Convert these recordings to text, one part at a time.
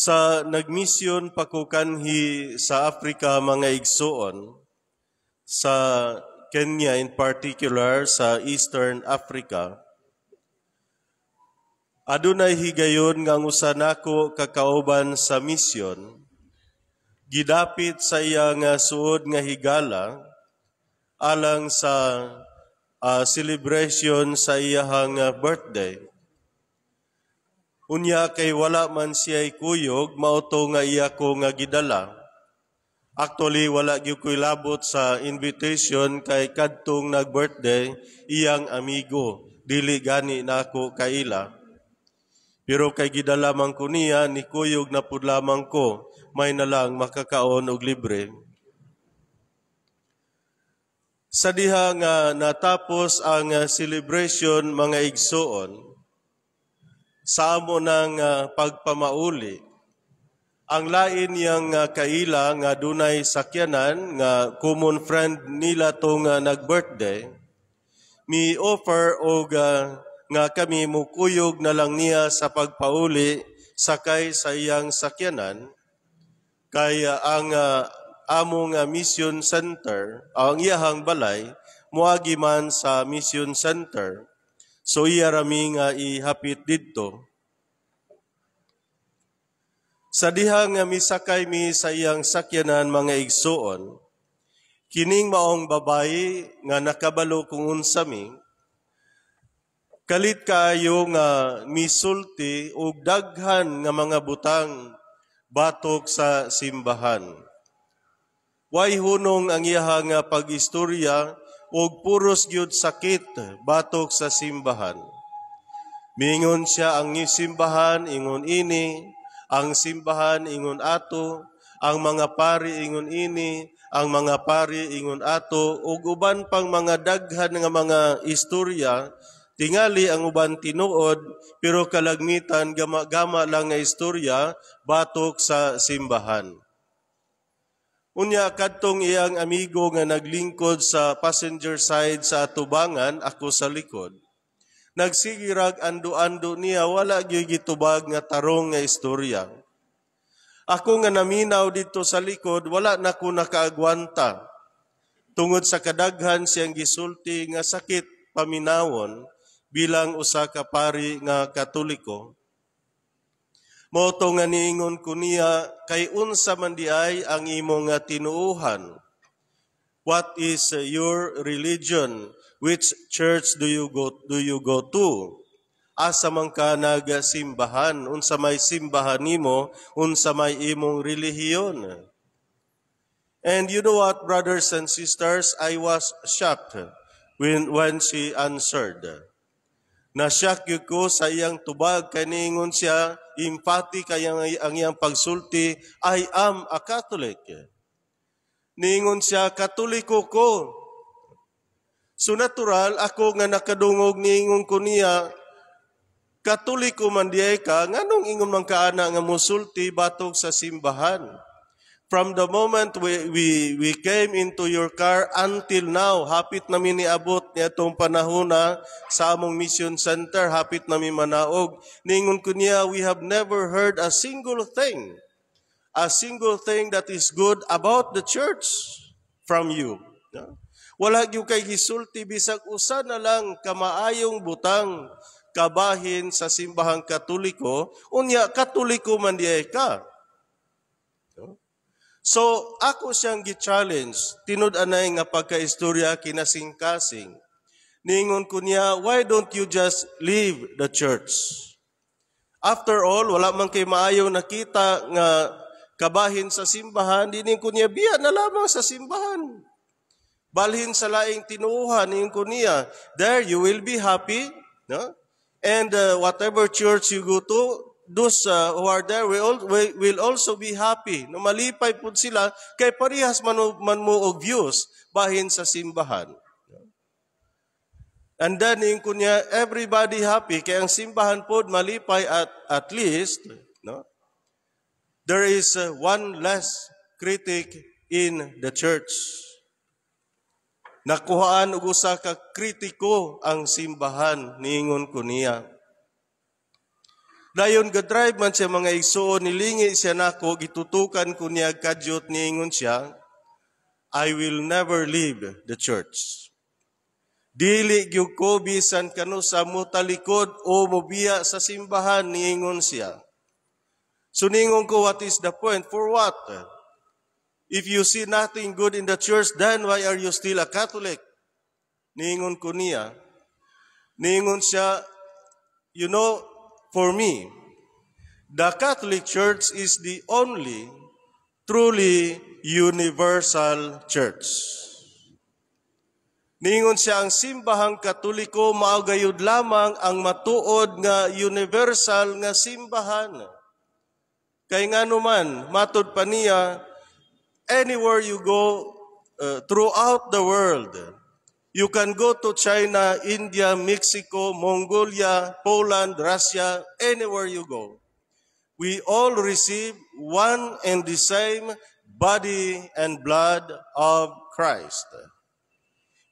Sa nagmisyon pakukanhi sa Africa mga igsuon sa Kenya in particular, sa Eastern Africa, adunay higayon nga ngusan ako kakauban sa misyon, gidapit sa iya nga suod nga higala, alang sa uh, celebration sa iyang ah, birthday Unya kay wala man siya'y kuyog, mauto nga iya ko nga gidala. Actually, wala gyud ko'y labot sa invitation kay kadtong nag-birthday iyang amigo. Dili gani nako kaila. Pero kay gidalamang ko niya, ni kuyog na pud lamang ko, may nalang makakaon og libre. Sa diha nga natapos ang celebration mga igsoon, samo ng uh, pagpamauli. Ang lain yang uh, ah, kaila nga dunay sakyanan nga common friend nila tong uh, nag-birthday, mi offer og uh, nga kami mukuyog na lang niya sa pagpauli sakay sa iyang sakyanan kay ang uh, among uh, mission center, ang iyahang balay, muagi man sa mission center So iya rami nga ihapit didto. Sa diha nga misakay mi sa iyang sakyanan mga igsuon, kining maong babayi nga nakabalo kung unsa mi, kalit kayo nga misulti og daghan nga mga butang batok sa simbahan. Way hunong ang iyahang nga pagistorya ug puros gyud sakit batok sa simbahan. Mingon siya ang simbahan ingon ini, ang simbahan ingon ato, ang mga pari ingon ini, ang mga pari ingon ato ug uban pang mga daghan nga mga istorya Tingali ang uban tinuod pero kalagmitan gama-gama lang nga istorya batok sa simbahan. Unya katong iyang amigo nga naglingkod sa passenger side sa atubangan, ako sa likod. Nagsigirag ando-ando niya wala gyud gitubag nga tarong nga istorya. Ako nga naminaw dito sa likod wala na ko nakaagwanta. Tungod sa kadaghan siyang gisulti nga sakit paminawon bilang usa ka pari nga Katoliko Moto nga niingon ko niya, kay unsa man di ay ang imo nga tinuuhan. What is your religion? Which church do you go do you go to? Asa man ka nagasimbahan? Unsa may simbahan nimo? Unsa may imong relihiyon? And you know what, brothers and sisters, I was shocked when when she answered na Nasyak ko sa iyang tubag kaningon siya, impati kayang ang iyang pagsulti, I am a Catholic. Ningon siya, Katoliko ko. So natural, ako nga nakadungog ningon ko niya, Katoliko man diay ka, nganong ingon man kaana nga musulti batok sa simbahan. From the moment we, we, we came into your car until now, hapit namin niabot niya itong panahon na sa among mission center, hapit namin manaog. Ningun ko niya, we have never heard a single thing, a single thing that is good about the church from you. Wala gyud kay gisulti bisag usa na lang kamaayong butang kabahin sa simbahang Katoliko, unya Katoliko man diay ka. So, ako siyang gi-challenge, tinud-anay nga pagka-istorya kinasing-kasing. Ningon ko niya, why don't you just leave the church? After all, wala man kay maayo nakita nga kabahin sa simbahan, dinin ko niya, biya na lamang sa simbahan. Balhin sa laing tinuuhan, ningon ko niya, there you will be happy, no? And uh, whatever church you go to, those uh, who are there we all we will also be happy. No malipay pud sila kay parehas parihas manu, manmuog views bahin sa simbahan. And then, yung kunya, everybody happy. kay ang simbahan po malipay at, at least, no? there is uh, one less critic in the church. Nakuhaan og usa ka kritiko ang simbahan niingon ko niya. Dayon drive man siya mga igsuon, nilingi siya nako, gitutukan ko niya kadyot niingon siya, I will never leave the church. Dili gyud ko bisan kano sa mutalikod o mobiya sa simbahan niingon siya. Suningon ko what is the point? For what? If you see nothing good in the church, then why are you still a Catholic? Niingon ko niya. Niingon siya, you know, For me, the Catholic Church is the only truly universal church. Ningon siya ang simbahang katoliko mao lamang ang matuod nga universal nga simbahan. Kay ngano man matud pa niya anywhere you go uh, throughout the world You can go to China, India, Mexico, Mongolia, Poland, Russia, anywhere you go. We all receive one and the same body and blood of Christ.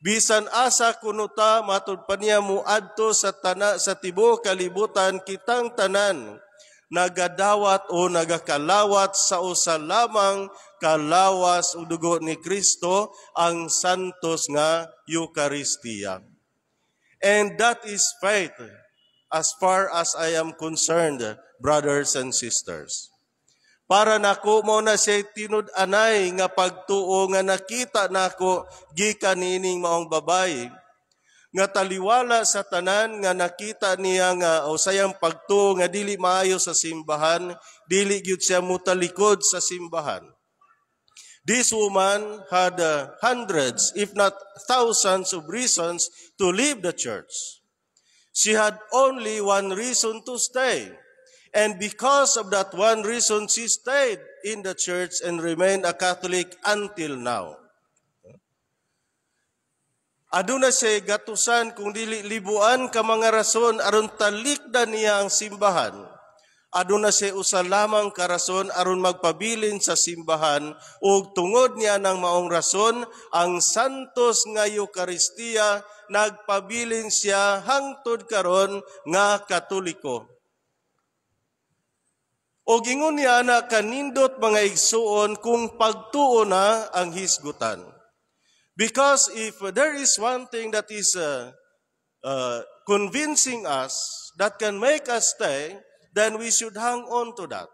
Bisan asa kunuta matud pa niya muadto sa tana sa tibo kalibutan kitang tanan nagadawat o nagakalawat sa usa lamang kalawas ug dugo ni Kristo ang santos nga Eucharistia. And that is faith as far as I am concerned, brothers and sisters. Para nako mo na siya tinud-anay nga pagtuo nga nakita nako gikan nining maong babay nga taliwala sa tanan nga nakita niya nga o sayang pagtuo nga dili maayo sa simbahan dili gyud siya mutalikod sa simbahan This woman had uh, hundreds, if not thousands, of reasons to leave the church. She had only one reason to stay. And because of that one reason, she stayed in the church and remained a Catholic until now. Aduna say gatusan kung dili libuan ka mga rason aron talikdan niya ang simbahan aduna si usa lamang karason aron magpabilin sa simbahan ug tungod niya ng maong rason ang santos nga Eucharistia nagpabilin siya hangtod karon nga katoliko. O gingon niya na kanindot mga igsuon kung pagtuo na ang hisgutan. Because if there is one thing that is uh, uh, convincing us, that can make us stay, then we should hang on to that.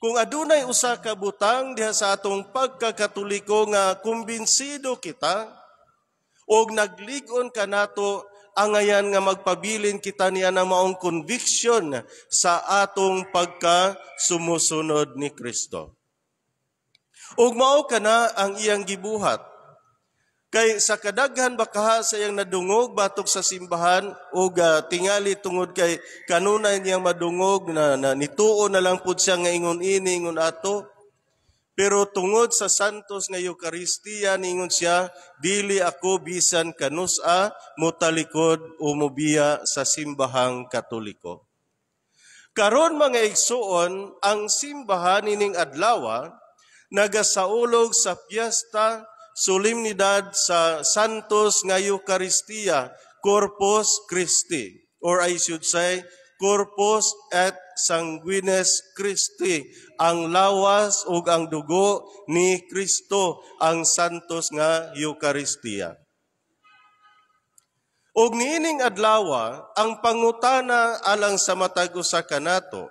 Kung adunay usa ka butang diha sa atong pagkakatuliko nga kumbinsido kita og nagligon ka nato angayan nga magpabilin kita niya na maong conviction sa atong pagka sumusunod ni Kristo. Og mao kana ang iyang gibuhat Kay sa kadaghan bakaha sa iyang nadungog batok sa simbahan o tingali tungod kay kanunay niyang madungog na, na nituo na lang pud siya nga ingon ini ingon ato. Pero tungod sa santos nga Eucharistia ningon siya dili ako bisan kanusa motalikod o mobiya sa simbahang Katoliko. Karon mga igsuon ang simbahan ining adlaw nagasaulog sa piyesta solemnidad sa Santos nga Eucharistia, Corpus Christi, or I should say, Corpus et Sanguines Christi, ang lawas ug ang dugo ni Kristo, ang Santos nga Eucharistia. Og niining adlawa, ang pangutana alang sa matag usa kanato,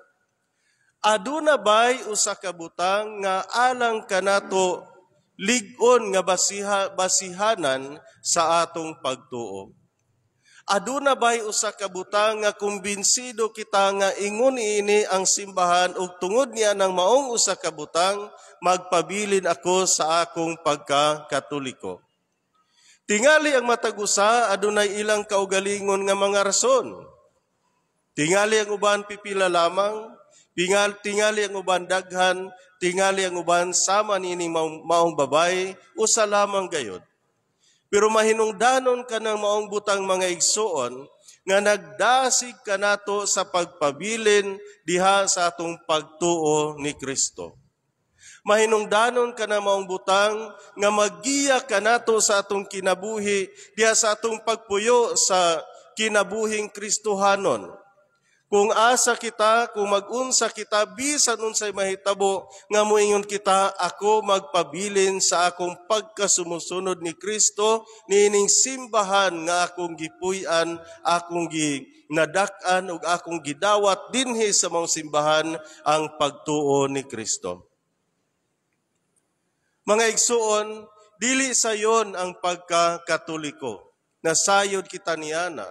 aduna bay usa ka butang nga alang kanato ligon nga basiha, basihanan sa atong pagtuo. Aduna bay usa ka nga kumbinsido kita nga ingon ini ang simbahan ug tungod niya ng maong usa ka magpabilin ako sa akong pagkakatoliko. Tingali ang matag usa adunay ilang kaugalingon nga mga rason. Tingali ang uban pipila lamang, tingali ang uban daghan tingali ang uban sama ni nining maong babay usa lamang gayod. Pero mahinungdanon ka ng maong butang mga igsuon nga nagdasig ka nato sa pagpabilin diha sa atong pagtuo ni Kristo. Mahinungdanon ka na maong butang nga magiya ka nato sa atong kinabuhi diha sa atong pagpuyo sa kinabuhing Kristohanon kung asa kita, kung magunsa kita, bisan unsay mahitabo, nga moingon kita, ako magpabilin sa akong pagkasumusunod ni Kristo, nining simbahan nga akong gipuy-an, akong gi nadakan ug akong gidawat dinhi sa mong simbahan ang pagtuo ni Kristo. Mga igsuon, dili sayon ang pagkakatoliko. Nasayod kita niana.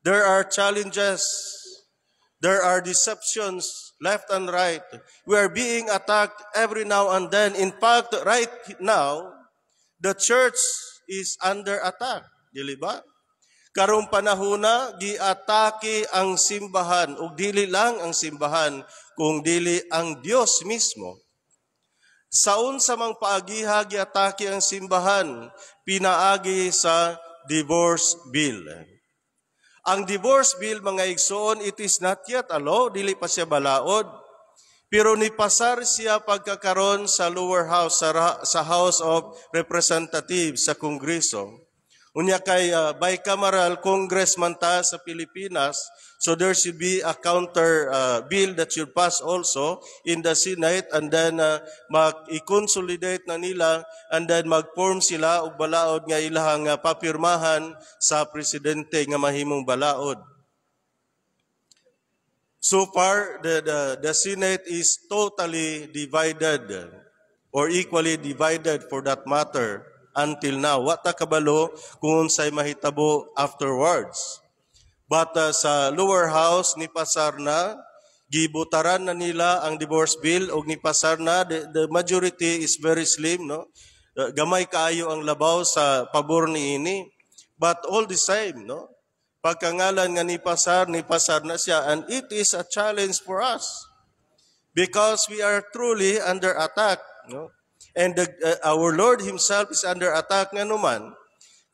There are challenges There are deceptions left and right. We are being attacked every now and then. In fact, right now, the church is under attack. Dili ba? Karong panahuna, giatake ang simbahan, o dili lang ang simbahan, kung dili ang Diyos mismo. Saun sa mang paagiha, giatake ang simbahan, pinaagi sa divorce bill. Ang divorce bill, mga igsoon, it is not yet a law, dili pa siya balaod. Pero ni pasar siya pagkakaroon sa lower house, sa, sa House of Representatives, sa Kongreso. Unya kay uh, ah, bicameral congressman ta sa Pilipinas, So there should be a counter uh, bill that should pass also in the Senate and then uh, mag-consolidate na nila and then mag-form sila og balaod nga ilahang uh, papirmahan sa presidente nga mahimong balaod. So far, the, the, the Senate is totally divided or equally divided for that matter until now. What kabalo kung unsay mahitabo afterwards. Bata uh, sa lower house ni pasar na gibutaran na nila ang divorce bill og ni pasar na the, the majority is very slim no. Uh, gamay kaayo ang labaw sa pabor ni ini. But all the same no. Pagkangalan nga ni pasar ni pasar na siya and it is a challenge for us because we are truly under attack no. And the, uh, our Lord himself is under attack nga naman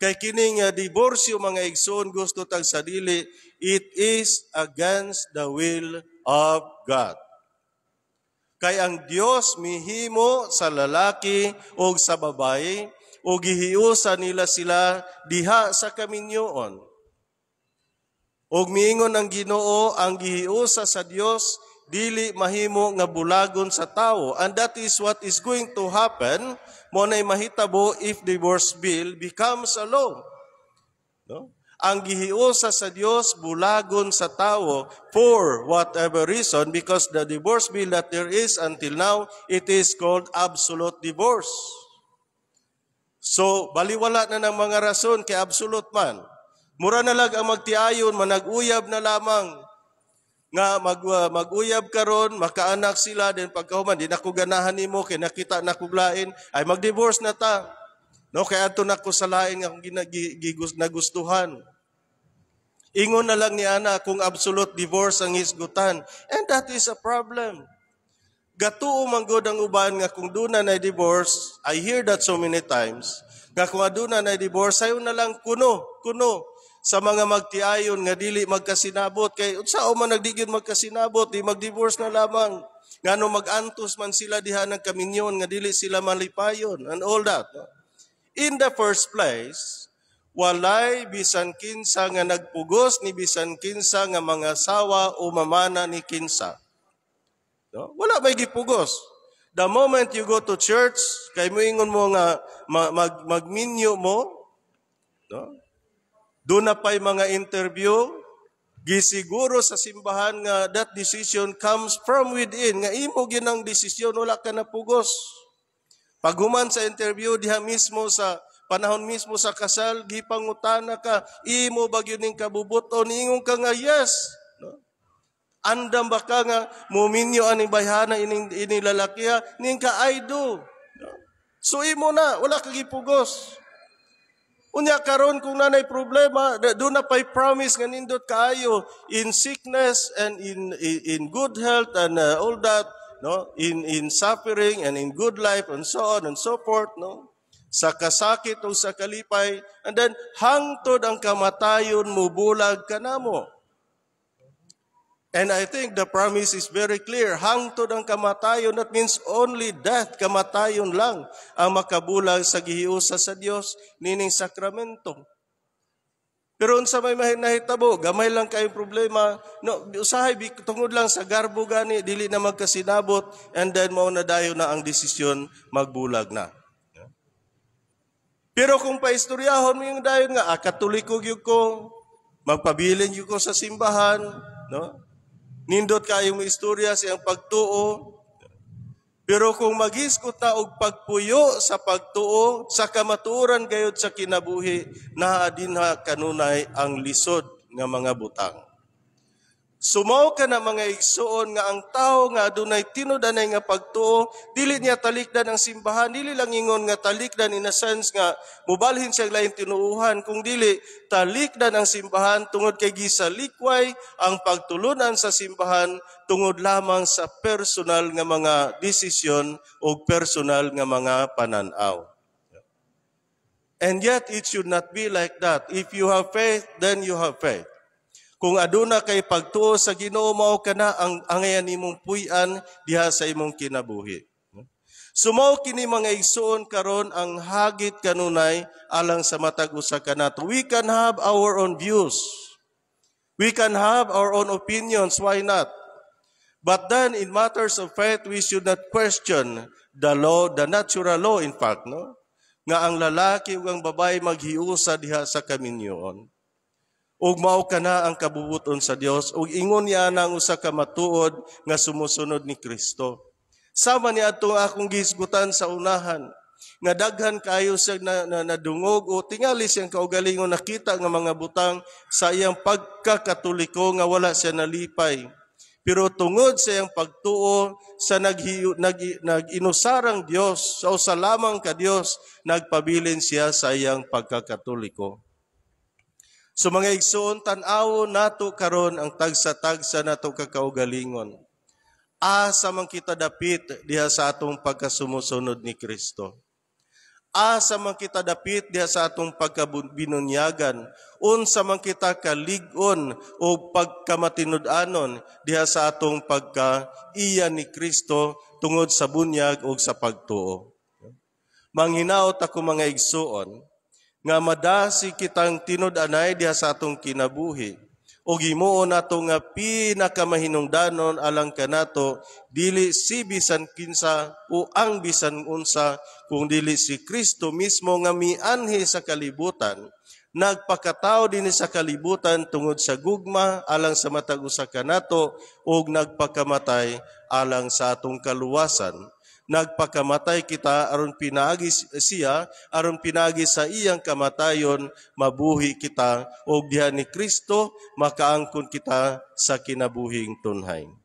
Kay kining uh, diborsyo mga igsoon gusto tag sadili, it is against the will of God. Kay ang Dios mihimo sa lalaki o sa babae o gihiusa nila sila diha sa kaminyoon. Og miingon ang Ginoo ang gihiusa sa Dios dili mahimo nga bulagon sa tao. And that is what is going to happen mo nay mahitabo if divorce bill becomes a law. No? Ang gihiusa sa Dios bulagon sa tao for whatever reason because the divorce bill that there is until now it is called absolute divorce. So baliwala na ng mga rason kay absolute man. Mura na lang ang magtiayon, managuyab na lamang nga mag, uh, maguyab karon makaanak sila din pagkahuman di nako nimo kay nakita nako lain ay magdivorce na ta no kay adto nako sa lain nga gigus nagustuhan ingon na lang ni ana kung absolute divorce ang isgutan and that is a problem gatuo man gud ang uban nga kung duna na divorce i hear that so many times nga kung aduna na divorce ayo na lang kuno kuno sa mga magtiayon nga dili magkasinabot kay unsa o man nagdigyon magkasinabot di magdivorce na lamang ngano magantos man sila diha ng kaminyon nga dili sila malipayon and all that in the first place walay bisan kinsa nga nagpugos ni bisan kinsa nga mga sawa o mamana ni kinsa no wala may gipugos the moment you go to church kay moingon mo nga mag, mag, magminyo mo no doon na pa'y mga interview, gisiguro sa simbahan nga that decision comes from within nga imo ginang desisyon wala ka na pugos paghuman sa interview diha mismo sa panahon mismo sa kasal gipangutana ka imo ba gyud ning kabubuton ingong ka nga yes no? andam ba ka nga muminyo ani bayhana ining ini lalakya ning ka I do no? so imo na wala ka gipugos Unya karon kung nanay problema, do na pay promise nga nindot kaayo in sickness and in, in good health and uh, all that, no? In in suffering and in good life and so on and so forth, no? Sa kasakit o sa kalipay, and then hangtod ang kamatayon mo bulag kanamo. And I think the promise is very clear. Hangtod ang kamatayon, that means only death, kamatayon lang ang makabulag sa gihiusa sa Dios nining sakramento. Pero unsa may mahinahitabo, gamay lang kayo problema. No, usahay tungod lang sa garbo gani dili na magkasinabot and then mao na dayo na ang desisyon magbulag na. Pero kung paistoryahon mo yung dayon nga, ah, katoliko gyud ko, magpabilin gyud ko sa simbahan, no? Nindot kayong istorya siyang pagtuo. Pero kung magiskot na og pagpuyo sa pagtuo, sa kamaturan gayod sa kinabuhi, naa din ha kanunay ang lisod nga mga butang. Sumaw ka na mga igsoon nga ang tao nga adunay tinudanay nga pagtuo, dili niya talikdan ang simbahan, dili lang ingon nga talikdan in a sense nga mubalhin siya lain tinuuhan, kung dili talikdan ang simbahan tungod kay gisa likway ang pagtulunan sa simbahan tungod lamang sa personal nga mga desisyon o personal nga mga pananaw. And yet it should not be like that. If you have faith, then you have faith. Kung aduna kay pagtuo sa Ginoo mao kana ang angayan nimong puy-an diha sa imong kinabuhi. Sumaw kini mga igsoon karon ang hagit kanunay alang sa matag usa kanato. We can have our own views. We can have our own opinions, why not? But then in matters of faith we should not question the law, the natural law in fact, no? Nga ang lalaki ug ang babae maghiusa diha sa kaminyoon ug mao kana ang kabubuton sa Dios ug ingon niya nang usa ka matuod nga sumusunod ni Kristo. Sama ni atong akong gisgutan sa unahan nga daghan kayo sa na, na, nadungog o tingali siyang kaugalingon nakita nga mga butang sa iyang pagkakatuliko nga wala siya nalipay. Pero tungod sa iyang pagtuo sa naghiu, nag, nag-inusarang Dios, sa so, usa lamang ka Dios, nagpabilin siya sa iyang pagkakatuliko. So mga igsoon, tanaw nato karon ang tagsa-tagsa nato kakaugalingon. Asa man kita dapit diha sa atong pagkasumusunod ni Kristo. Asa man kita dapit diha sa atong pagkabinunyagan. Unsa man kita kaligon o pagkamatinud-anon diha sa atong pagkaiya ni Kristo tungod sa bunyag o sa pagtuo. Manghinaot ako mga igsoon, nga madasi kitang tinud-anay diha sa atong kinabuhi. O gimuon nato nga pinakamahinungdanon alang kanato dili si bisan kinsa o ang bisan unsa kung dili si Kristo mismo nga mianhi sa kalibutan nagpakatao din sa kalibutan tungod sa gugma alang sa matag usa kanato ug nagpakamatay alang sa atong kaluwasan nagpakamatay kita aron pinaagi siya aron pinaagi sa iyang kamatayon mabuhi kita og diha ni Kristo makaangkon kita sa kinabuhing tunhay.